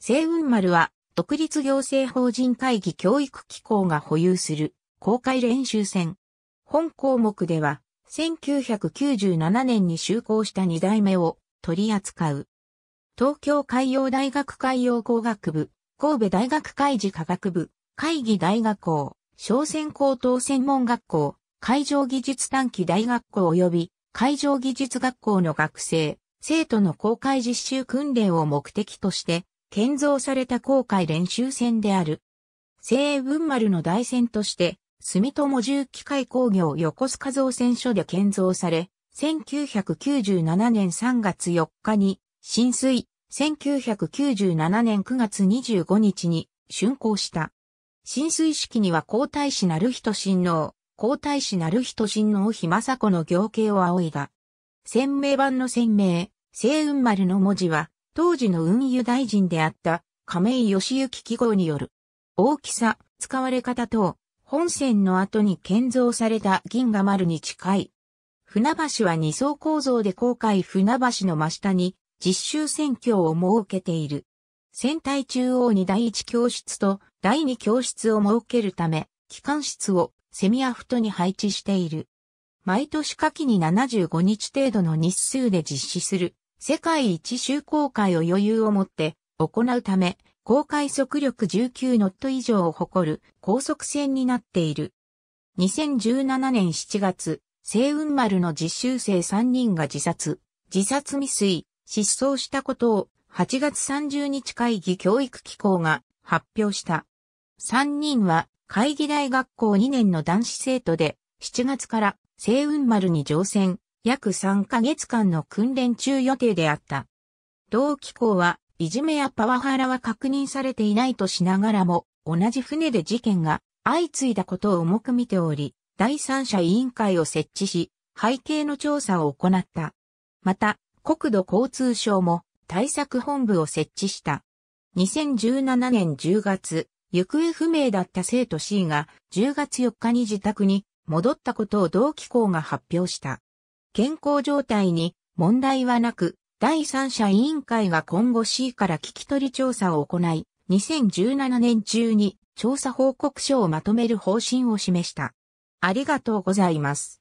星雲丸は、独立行政法人会議教育機構が保有する公開練習船。本項目では、1997年に就航した2代目を取り扱う。東京海洋大学海洋工学部、神戸大学海事科学部、海技大学校、商船高等専門学校、海上技術短期大学校及び海上技術学校の学生、生徒の公開実習訓練を目的として、建造された航海練習船である。西雲丸の大船として、住友重機械工業横須賀造船所で建造され、1997年3月4日に浸水、1997年9月25日に竣工した。浸水式には皇太子なる人親王、皇太子なる人親王日政子の行形を仰いだ。鮮明版の鮮明、聖雲丸の文字は、当時の運輸大臣であった亀井義行記号による、大きさ、使われ方等、本線の後に建造された銀河丸に近い。船橋は二層構造で航海船橋の真下に実習船橋を設けている。船体中央に第一教室と第二教室を設けるため、機関室をセミアフトに配置している。毎年夏季に75日程度の日数で実施する世界一周航海を余裕を持って行うため、航海速力19ノット以上を誇る高速船になっている。2017年7月、星雲丸の実習生3人が自殺、自殺未遂、失踪したことを8月30日会議教育機構が発表した。3人は会議大学校2年の男子生徒で7月から星雲丸に乗船、約3ヶ月間の訓練中予定であった。同機構は、いじめやパワハラは確認されていないとしながらも、同じ船で事件が相次いだことを重く見ており、第三者委員会を設置し、背景の調査を行った。また、国土交通省も対策本部を設置した。2017年10月、行方不明だった生徒 C が10月4日に自宅に戻ったことを同機構が発表した。健康状態に問題はなく、第三者委員会が今後 C から聞き取り調査を行い、2017年中に調査報告書をまとめる方針を示した。ありがとうございます。